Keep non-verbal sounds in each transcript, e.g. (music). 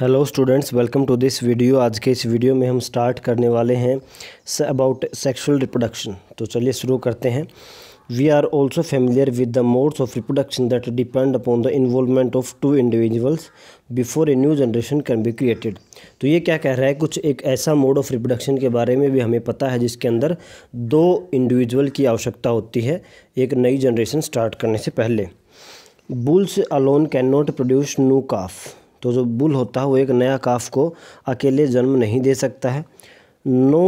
Hello students welcome to this video आज के इस वीडियो में हम स्टार्ट करने वाले हैं अबाउट सेक्सुअल रिप्रोडक्शन तो चलिए शुरू करते हैं we are also familiar with the modes of reproduction that depend upon the involvement of two individuals before a new generation can be created तो ये क्या कह रहा है कुछ एक ऐसा मोड ऑफ रिप्रोडक्शन के बारे में भी हमें पता है जिसके अंदर दो इंडिविजुअल की आवश्यकता होती है एक नई जनरेशन स्टार्ट करने से पहले bulls alone can not produce new calf तो जो बुल होता है वो एक नया काफ को अकेले जन्म नहीं दे सकता है no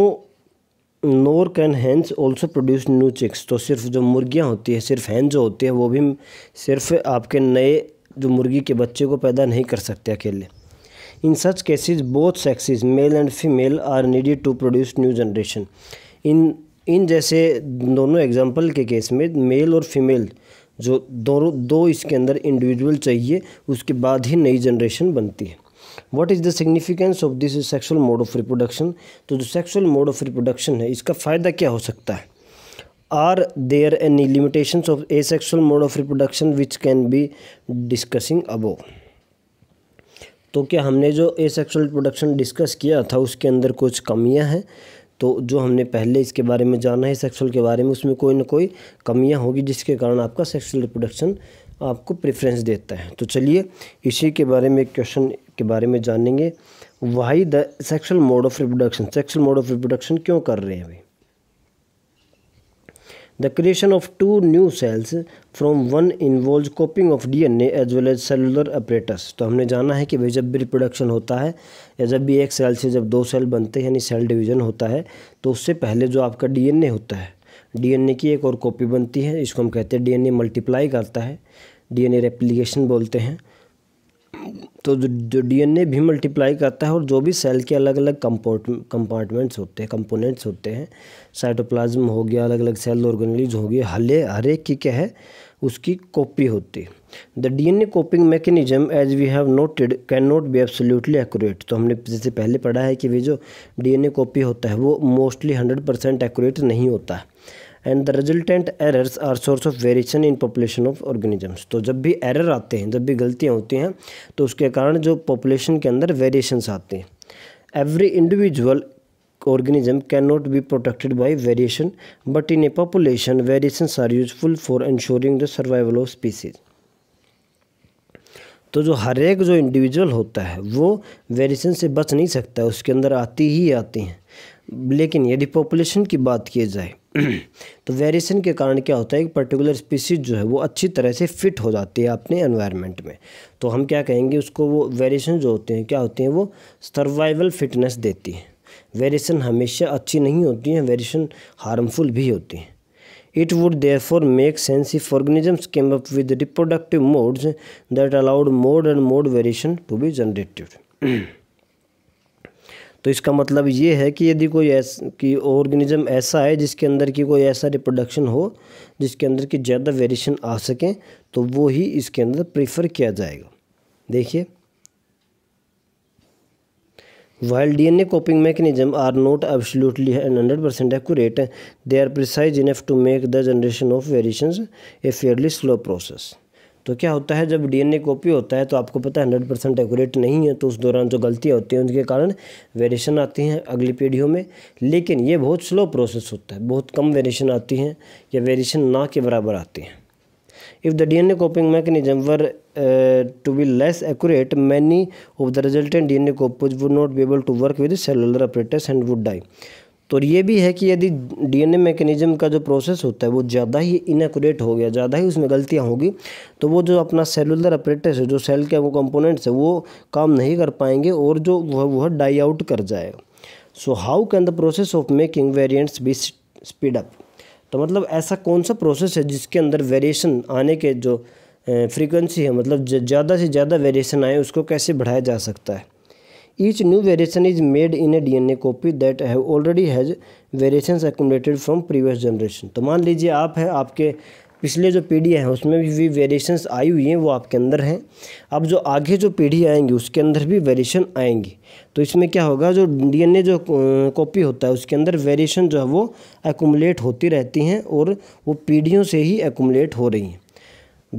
nor can hens also produce new chicks तो सिर्फ जो मुर्गियाँ होती हैं सिर्फ हैंस जो होती हैं वो भी सिर्फ आपके नए जो मुर्गी के बच्चे को पैदा नहीं कर सकते अकेले in such cases both sexes male and female are needed to produce new generation in in जैसे दोनों एग्जाम्पल के केस में मेल और फीमेल जो दो दो इसके अंदर इंडिविजुअल चाहिए उसके बाद ही नई जनरेशन बनती है what is the significance of this sexual mode of reproduction तो जो सेक्सुअल मोड ऑफ रिप्रोडक्शन है इसका फ़ायदा क्या हो सकता है are there any limitation of asexual mode of reproduction which can be discussing above तो क्या हमने जो ए सेक्सुअल प्रोडक्शन डिस्कस किया था उसके अंदर कुछ कमियाँ हैं तो जो हमने पहले इसके बारे में जाना है सेक्सुअल के बारे में उसमें कोई ना कोई कमियां होगी जिसके कारण आपका सेक्सुअल रिप्रोडक्शन आपको प्रेफरेंस देता है तो चलिए इसी के बारे में क्वेश्चन के बारे में जानेंगे why the sexual mode of reproduction sexual mode of reproduction क्यों कर रहे हैं भाई The creation of two new cells from one involves copying of DNA as well as cellular apparatus. तो हमने जाना है कि भाई जब भी रिप्रोडक्शन होता है या जब भी एक सेल से जब दो सेल बनते हैं यानी सेल डिवीज़न होता है तो उससे पहले जो आपका ए होता है ए की एक और कॉपी बनती है इसको हम कहते हैं ए मल्टीप्लाई करता है ए रेप्लीकेशन बोलते हैं तो जो डीएनए भी मल्टीप्लाई करता है और जो भी सेल के अलग अलग कंपोर्ट कंपार्टमेंट्स होते हैं कंपोनेंट्स होते हैं साइटोप्लाज्म हो गया अलग अलग सेल ऑर्गेनलीज हो गए हले हर एक की क्या है उसकी कॉपी होती है the D N A copying mechanism as we have noted can not be absolutely accurate तो हमने जैसे पहले पढ़ा है कि वे जो डी एन ए कॉपी होता है वो मोस्टली हंड्रेड परसेंट एक्यूरेट नहीं होता है and the resultant errors are source of variation in population of organisms तो जब भी एरर आते हैं जब भी गलतियाँ होती हैं तो उसके कारण जो पॉपुलेशन के अंदर वेरिएशंस आते हैं every individual organism can not be protected by variation but in a population variation are useful for ensuring the survival of species तो जो हर एक जो इंडिविजुअल होता है वो वेरिएशन से बच नहीं सकता उसके अंदर आती ही आती हैं लेकिन यदि पॉपुलेशन की बात की जाए (clears throat) तो वेरिएशन के कारण क्या होता है एक पर्टिकुलर स्पीसीज जो है वो अच्छी तरह से फिट हो जाती है अपने एनवायरनमेंट में तो हम क्या कहेंगे उसको वो वेरिएशन जो होते हैं क्या होते हैं वो सर्वाइवल फिटनेस देती है वेरिएशन हमेशा अच्छी नहीं होती हैं वेरिएशन हार्मफुल भी होती हैं would therefore make sense if organisms came up with reproductive modes that allowed mode and mode variation to be generated (clears throat) तो इसका मतलब ये है कि यदि कोई ऐसा कि ऑर्गेनिज्म ऐसा है जिसके अंदर की कोई ऐसा रिप्रोडक्शन हो जिसके अंदर की ज़्यादा वेरिएशन आ सकें तो वो ही इसके अंदर प्रीफर किया जाएगा देखिए while DNA copying mechanism are not absolutely hundred percent accurate they are precise enough to make the generation of variation a fairly slow process तो क्या होता है जब डीएनए कॉपी होता है तो आपको पता है हंड्रेड परसेंट एक्यूरेट नहीं है तो उस दौरान जो गलतियाँ होती हैं उनके कारण वेरिएशन आती हैं अगली पीढ़ियों में लेकिन ये बहुत स्लो प्रोसेस होता है बहुत कम वेरिएशन आती हैं या वेरिएशन ना के बराबर आती हैं if the dna copying mechanism were uh, to be less accurate many of the resultant dna copies would not be able to work with cellular apparatus and would die तो ये भी है कि यदि डीएनए मैकेनिज्म का जो process होता है वो ज़्यादा ही इनएकुरेट हो गया ज़्यादा ही उसमें गलतियाँ होगी तो वो जो अपना सेलुलर ऑपरेटर है जो सेल के वो कंपोनेंट्स है वो काम नहीं कर पाएंगे और जो वह वह डाई आउट कर जाएगा so how can the process of making variants be speed up तो मतलब ऐसा कौन सा प्रोसेस है जिसके अंदर वेरिएशन आने के जो फ्रीक्वेंसी है मतलब ज़्यादा से ज़्यादा वेरिएशन आए उसको कैसे बढ़ाया जा सकता है each new variation is made in a D N A copy that have already has variation accommodated from previous generation तो मान लीजिए आप हैं आपके पिछले जो पीढ़ी हैं उसमें भी वेरिएशंस आई हुई हैं वो आपके अंदर हैं अब जो आगे जो पीढ़ी आएंगी उसके अंदर भी वेरिएशन आएंगी तो इसमें क्या होगा जो डीएनए जो कॉपी होता है उसके अंदर वेरिएशन जो है वो एकोमलेट होती रहती हैं और वो पीढ़ियों से ही एकोमलेट हो रही हैं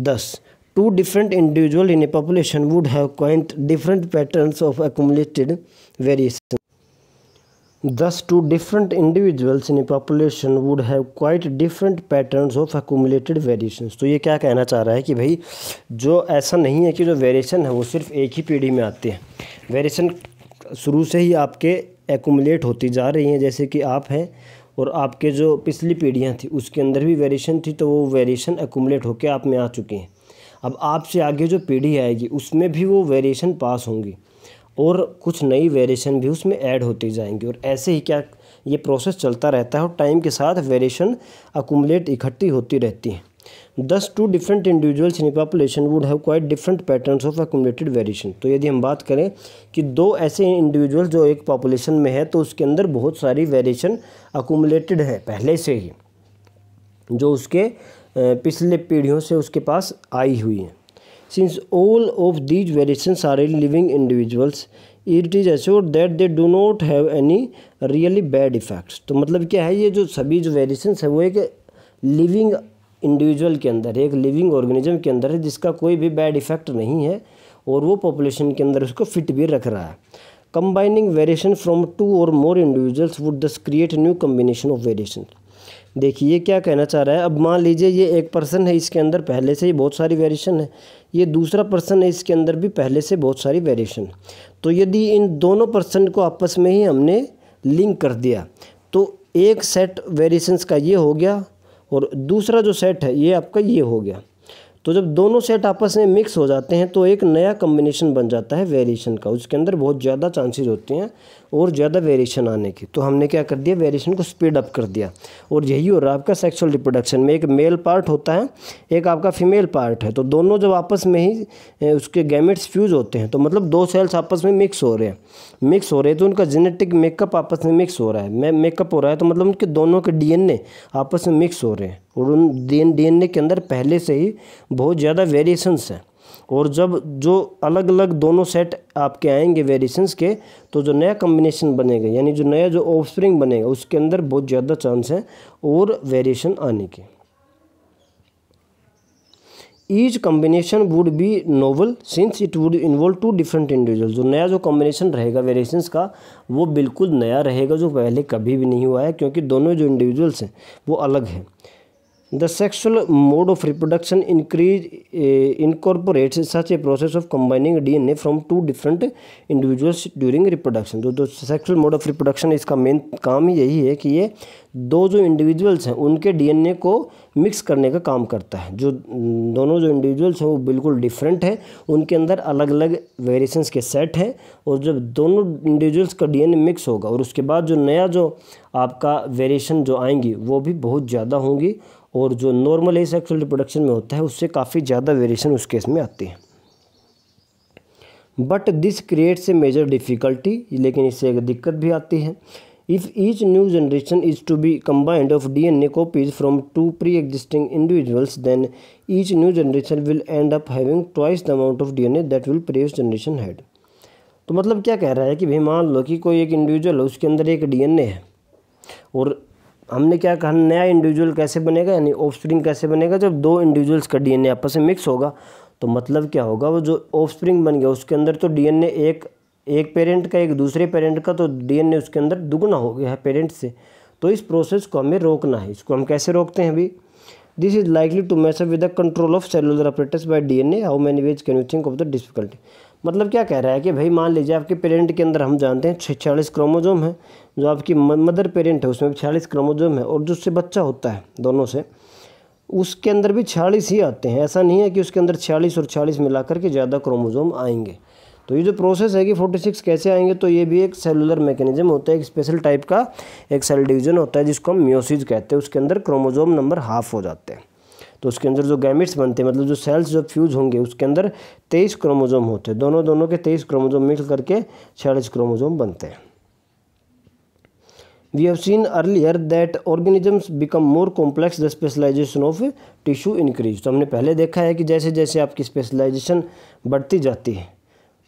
thus two different individual in a population would have quite different pattern of accumulated variation thus two different individuals in a population would have quite different pattern of accumulated variation तो ये क्या कहना चाह रहा है कि भाई जो ऐसा नहीं है कि जो वेरिएशन है वो सिर्फ एक ही पीढ़ी में आते हैं वेरिएशन शुरू से ही आपके एकोमलेट होती जा रही हैं जैसे कि आप हैं और आपके जो पिछली पीढ़ियाँ थी उसके अंदर भी वेरिएशन थी तो वो वेरिएशन एकोमलेट होकर आप में आ चुकी हैं अब आपसे आगे जो पीढ़ी आएगी उसमें भी वो वेरिएशन पास होंगी और कुछ नई वेरिएशन भी उसमें ऐड होती जाएंगी और ऐसे ही क्या ये प्रोसेस चलता रहता है और टाइम के साथ वेरिएशन अकूमलेट इकट्ठी होती रहती हैं thus two different individuals in population would have quite different patterns of accommodated variation तो यदि हम बात करें कि दो ऐसे इंडिविजुअल जो एक पॉपुलेशन में है तो उसके अंदर बहुत सारी वेरिएशन अकूमलेटेड है पहले से ही जो उसके पिछले पीढ़ियों से उसके पास आई हुई हैं since all of these variations are in living individuals it is assure that they do not have any really bad effects तो मतलब क्या है ये जो सभी जो वेरिएशंस है वो एक लिविंग इंडिविजुअल के अंदर है एक लिविंग ऑर्गेनिज्म के अंदर है जिसका कोई भी बैड इफेक्ट नहीं है और वो पॉपुलेशन के अंदर उसको फिट भी रख रहा है combining variation from two or more individuals would thus create new combination of variation देखिए ये क्या कहना चाह रहा है अब मान लीजिए ये एक पर्सन है इसके अंदर पहले से ही बहुत सारी वेरिएशन है ये दूसरा पर्सन है इसके अंदर भी पहले से बहुत सारी वेरिएशन तो यदि इन दोनों पर्सन को आपस में ही हमने लिंक कर दिया तो एक सेट वेरिएशंस का ये हो गया और दूसरा जो सेट है ये आपका ये हो गया तो जब दोनों सेट आपस में मिक्स हो जाते हैं तो एक नया कम्बिनेशन बन जाता है वेरिएशन का उसके अंदर बहुत ज़्यादा चांसेस होते हैं और ज़्यादा वेरिएशन आने की तो हमने क्या कर दिया वेरिएशन को स्पीड अप कर दिया और यही हो रहा है आपका सेक्सुअल रिप्रोडक्शन में एक मेल पार्ट होता है एक आपका फीमेल पार्ट है तो दोनों जब आपस में ही उसके गैमेट्स फ्यूज होते हैं तो मतलब दो सेल्स आपस में मिक्स हो रहे हैं मिक्स हो रहे हैं तो उनका जेनेटिक मेकअप आपस में मिक्स हो रहा है मेकअप हो रहा है तो मतलब उनके दोनों के डी आपस में मिक्स हो रहे हैं और उन डी एन के अंदर पहले से ही बहुत ज़्यादा वेरिएशंस हैं और जब जो अलग अलग दोनों सेट आपके आएंगे वेरिएशंस के तो जो नया कम्बिनेशन बनेगा यानी जो नया जो ऑफस्प्रिंग बनेगा उसके अंदर बहुत ज़्यादा चांस है और वेरिएशन आने के each combination would be novel since it would involve two different individual जो नया जो कॉम्बिनेशन रहेगा वेरिएशन का वो बिल्कुल नया रहेगा जो पहले कभी भी नहीं हुआ है क्योंकि दोनों जो इंडिविजुअल्स हैं वो अलग हैं The mode of of reproduction increase uh, such a process of of combining DNA from two different individuals during reproduction. जो जो मोड ऑफ रिप्रोडक्शन reproduction इसका मेन काम ही यही है कि ये दो जो इंडिविजुअल्स हैं उनके डीएनए को मिक्स करने का काम करता है जो दोनों जो इंडिविजुअल्स हैं वो बिल्कुल डिफरेंट हैं उनके अंदर अलग अलग वेरिएशंस के सेट हैं और जब दोनों इंडिविजुअल्स का डीएनए मिक्स होगा और उसके बाद जो नया जो आपका वेरिएशन जो आएंगी वो भी बहुत ज़्यादा होंगी और जो नॉर्मल ए सेक्सुअल रिप्रोडक्शन में होता है उससे काफ़ी ज़्यादा वेरिएशन उस केस में आती है but this creates a major difficulty लेकिन इससे एक दिक्कत भी आती है if each new generation is to be combined of D N A copies from two pre existing individuals then each new generation will end up having twice the amount of D N A that will previous generation had तो मतलब क्या कह रहा है कि भाई मान लो कि कोई एक इंडिविजुअल है उसके अंदर एक डी एन ए है और हमने क्या कहा नया इंडिविजुअल कैसे बनेगा यानी ऑफस्प्रिंग कैसे बनेगा जब दो इंडिविजुअल्स का डीएनए आपस में मिक्स होगा तो मतलब क्या होगा वो जो ऑफस्प्रिंग बन गया उसके अंदर तो डीएनए एक एक पेरेंट का एक दूसरे पेरेंट का तो डीएनए उसके अंदर दुगना हो गया है पेरेंट से तो इस प्रोसेस को हमें रोकना है इसको हम कैसे रोकते हैं अभी this is likely to mess up with the control of cellular D by a how many ways can you think of the difficulty मतलब क्या कह रहा है कि भाई मान लीजिए आपके पेरेंट के अंदर हम जानते हैं छियालीस क्रोमोजोम है जो आपकी मदर पेरेंट है उसमें भी छियालीस क्रोमोजोम है और जिससे बच्चा होता है दोनों से उसके अंदर भी छियालीस ही आते हैं ऐसा नहीं है कि उसके अंदर छियालीस और छियालीस मिला करके ज़्यादा क्रोमोजोम आएंगे तो ये जो प्रोसेस है कि फोर्टी सिक्स कैसे आएंगे तो ये भी एक सेलुलर मैकेनिज्म होता है एक स्पेशल टाइप का एक सेल डिवीजन होता है जिसको हम म्योसिज कहते हैं उसके अंदर क्रोमोजोम नंबर हाफ हो जाते हैं तो उसके अंदर जो गैमिट्स बनते हैं मतलब जो सेल्स जो फ्यूज होंगे उसके अंदर तेईस क्रोमोजोम होते हैं दोनों दोनों के तेईस क्रोमोजोम मिल करके छियालीस क्रोमोजोम बनते हैं we have seen earlier that organisms become more complex the specialisation of tissue increase तो हमने पहले देखा है कि जैसे जैसे आपकी स्पेशलाइजेशन बढ़ती जाती है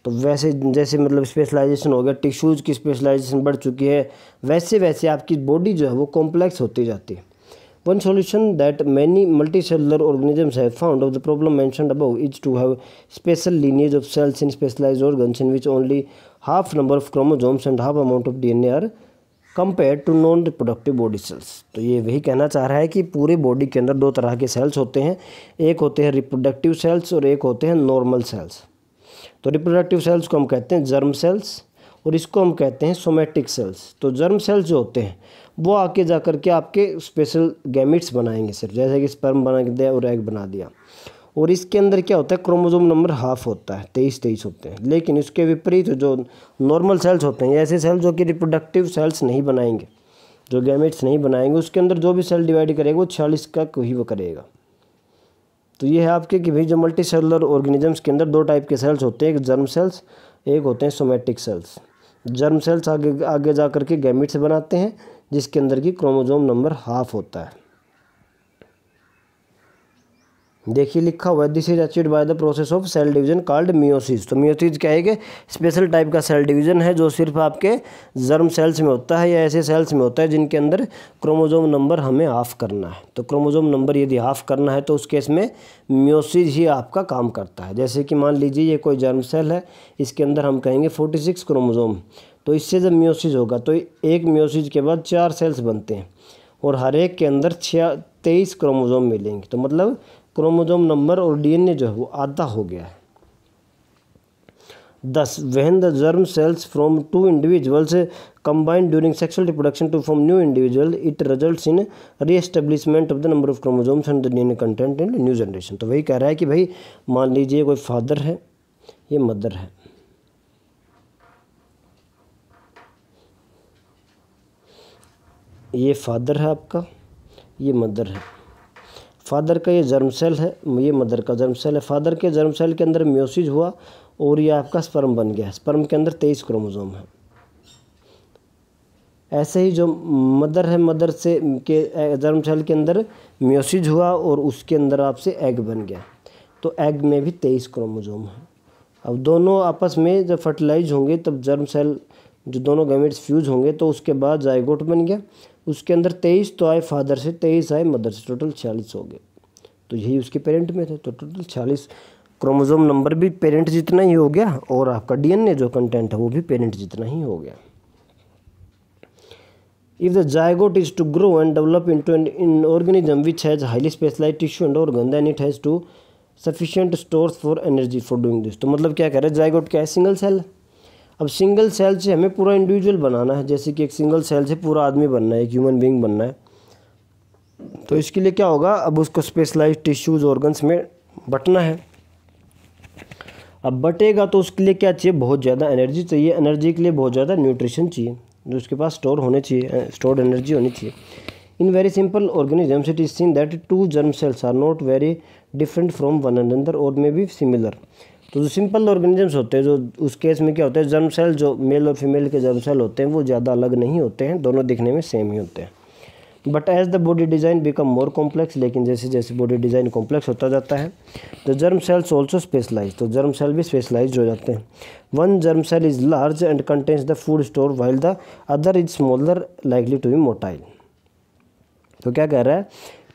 तो वैसे जैसे मतलब स्पेशलाइजेशन हो गया टिश्यूज़ की स्पेशलाइजेशन बढ़ चुकी है वैसे वैसे आपकी बॉडी जो है वो कॉम्प्लेक्स होती जाती है One solution that many multicellular organisms have found of the problem mentioned above is to have special lineage of cells in specialized organs in which only half number of chromosomes and half amount of DNA are compared to non-reproductive body cells. तो ये वही कहना चाह रहा है कि पूरे body के अंदर दो तरह के सेल्स होते हैं एक होते हैं रिप्रोडक्टिव सेल्स और एक होते हैं नॉर्मल सेल्स तो रिप्रोडक्टिव सेल्स को हम कहते हैं जर्म सेल्स और इसको हम कहते हैं सोमेटिक सेल्स तो जर्म सेल्स जो होते हैं वो आके जा कर के आपके स्पेशल गैमिट्स बनाएंगे सिर्फ जैसे कि स्पर्म बना के दिया और एग बना दिया और इसके अंदर क्या होता है क्रोमोजोम नंबर हाफ होता है तेईस तेईस होते हैं लेकिन इसके विपरीत जो नॉर्मल सेल्स होते हैं ऐसे सेल जो कि रिप्रोडक्टिव सेल्स नहीं बनाएंगे जो गैमिट्स नहीं बनाएंगे उसके अंदर जो भी सेल डिवाइड करेगा वो छियालीस का ही वो करेगा तो ये है आपके कि भाई जो मल्टी सेलर ऑर्गेनिजम्स के अंदर दो टाइप के सेल्स होते हैं एक जर्म सेल्स एक होते हैं सोमेटिक सेल्स जर्म सेल्स आगे आगे जा करके गैमिट्स बनाते हैं जिसके अंदर की क्रोमोजोम नंबर हाफ होता है देखिए लिखा हुआ है this is achieve by the process of cell division called meiosis तो मियोसिस क्या है कि स्पेशल टाइप का सेल डिवीजन है जो सिर्फ आपके जर्म सेल्स में होता है या ऐसे सेल्स में होता है जिनके अंदर क्रोमोजोम नंबर हमें हाफ करना है तो क्रोमोजोम नंबर यदि हाफ करना है तो उस केस में मियोसिस ही आपका काम करता है जैसे कि मान लीजिए ये कोई जर्म सेल है इसके अंदर हम कहेंगे फोर्टी सिक्स क्रोमोजोम तो इससे जब म्योसिस होगा तो एक म्योसिस के बाद चार सेल्स बनते हैं और हर एक के अंदर छिया तेईस क्रोमोजोम मिलेंगे तो मतलब क्रोमोजोम नंबर और डीएनए जो है वो आधा हो गया है thus when the germ cells from two individuals combined during sexual reproduction to form new individual it result in re establishment of the number of chromosomes and the DNA content in new generation तो वही कह रहा है कि भाई मान लीजिए कोई फादर है ये मदर है ये फादर है आपका ये मदर है फादर का ये जर्म सेल है ये मदर का जर्म सेल है फादर के जर्म सेल के अंदर म्योसिज हुआ और ये आपका स्पर्म बन गया स्पर्म के अंदर तेईस क्रोमोजोम है ऐसे ही जो मदर है मदर से के जर्म सेल के अंदर म्योसिज हुआ और उसके अंदर आपसे एग बन गया तो एग में भी तेईस क्रोमोजोम है अब दोनों आपस में जब फर्टिलाइज होंगे तब जर्म सेल जो दोनों गैमेट्स फ्यूज होंगे तो उसके बाद जायगोट बन गया उसके अंदर तेईस तो आए फादर से तेईस आए मदर से टोटल छियालीस हो गए तो यही उसके पेरेंट में थे तो टोटल छियालीस क्रोमोजोम नंबर भी पेरेंट जितना ही हो गया और आपका डी एन ए जो कंटेंट है वो भी पेरेंट जितना ही हो गया if the zygote is to grow and develop into and in organism which has highly specialise tissue and organ then it has to sufficient stores for energy for doing this तो मतलब क्या कह रहे हैं zygote क्या है single cell अब single cell से हमें पूरा इंडिविजुअल बनाना है जैसे कि एक सिंगल सेल से पूरा आदमी बनना है एक ह्यूमन बींग बनना है तो इसके लिए क्या होगा अब उसको स्पेशलाइज टिश्यूज़ ऑर्गन्स में बटना है अब बटेगा तो उसके लिए क्या चाहिए बहुत ज़्यादा एनर्जी चाहिए एनर्जी के लिए बहुत ज़्यादा न्यूट्रिशन चाहिए जो उसके पास स्टोर होने चाहिए स्टोर्ड एनर्जी होनी चाहिए in very simple organisms, it is seen that two germ cells are not very different from one अंदर और मे be सिमिलर तो जो सिंपल ऑर्गेनिजम्स होते हैं जो उस केस में क्या होता है जर्म सेल जो मेल और फीमेल के जर्म सेल होते हैं वो ज़्यादा अलग नहीं होते हैं दोनों दिखने में सेम ही होते हैं but as the body design become more complex लेकिन जैसे जैसे बॉडी डिज़ाइन कॉम्प्लेक्स होता जाता है the germ cells also specialise तो जर्म सेल भी स्पेशलाइज हो जाते हैं one germ cell is large and contains the food store while the other is smaller likely to be motile तो क्या कह रहा है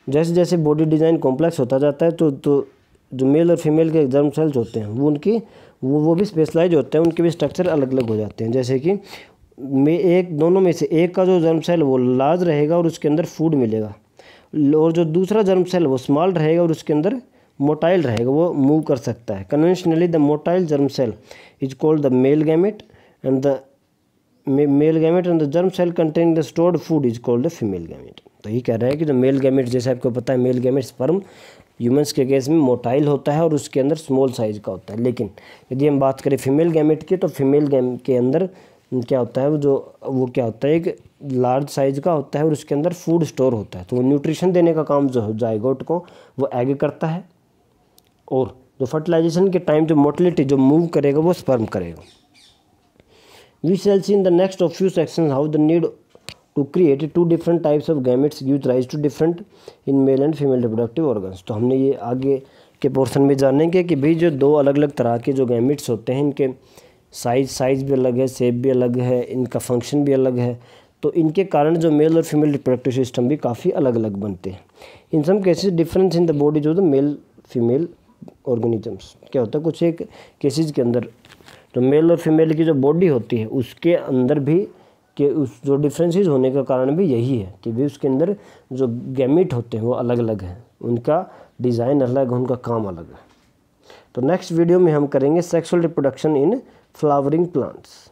जैसे जैसे बॉडी डिज़ाइन कॉम्प्लेक्स होता जाता है तो तो जो मेल और फीमेल के जर्म सेल्स होते हैं वो उनकी वो वो भी स्पेशलाइज होते हैं उनके भी स्ट्रक्चर अलग अलग हो जाते हैं जैसे कि में एक दोनों में से एक का जो जर्म सेल वो लार्ज रहेगा और उसके अंदर फूड मिलेगा और जो दूसरा जर्म सेल वो स्मॉल रहेगा और उसके अंदर मोटाइल रहेगा वो मूव कर सकता है conventionally the motile germ cell is called the male gamete and the male gamete and the germ cell contain the stored food is called the female gamete तो ये कह रहा है कि जो मेल गैमेट जैसे आपको पता है मेल गैमेट स्पर्म ह्यूमन्स के केस में मोटाइल होता है और उसके अंदर स्मॉल साइज़ का होता है लेकिन यदि हम बात करें फीमेल गैमेट की तो फीमेल गैम के अंदर क्या होता है वो जो वो क्या होता है एक लार्ज साइज का होता है और उसके अंदर फूड स्टोर होता है तो वो न्यूट्रिशन देने का काम जो जायगोट को वो एग करता है और जो फर्टिलाइजेशन के टाइम जो मोटिलिटी जो मूव करेगा वो स्पर्म करेगा we sells in the next of few section how the need to create two different types of gametes use rise to different in male and female reproductive organs तो हमने ये आगे के portion में जानेंगे कि भाई जो दो अलग अलग तरह के जो गैमिट्स होते हैं इनके साइज साइज भी अलग है सेप भी अलग है इनका फंक्शन भी अलग है तो इनके कारण जो मेल और फीमेल रिप्रोडक्टिव सिस्टम भी काफ़ी अलग अलग बनते हैं in some cases difference in the bodies of the male female organisms क्या होता है कुछ एक केसेस के अंदर जो मेल और फीमेल की जो बॉडी होती है उसके अंदर भी कि उस जो डिफरेंसेस होने का कारण भी यही है कि भी उसके अंदर जो गैमिट होते हैं वो अलग अलग हैं उनका डिज़ाइन अलग है उनका काम अलग है तो नेक्स्ट वीडियो में हम करेंगे sexual reproduction in flowering plants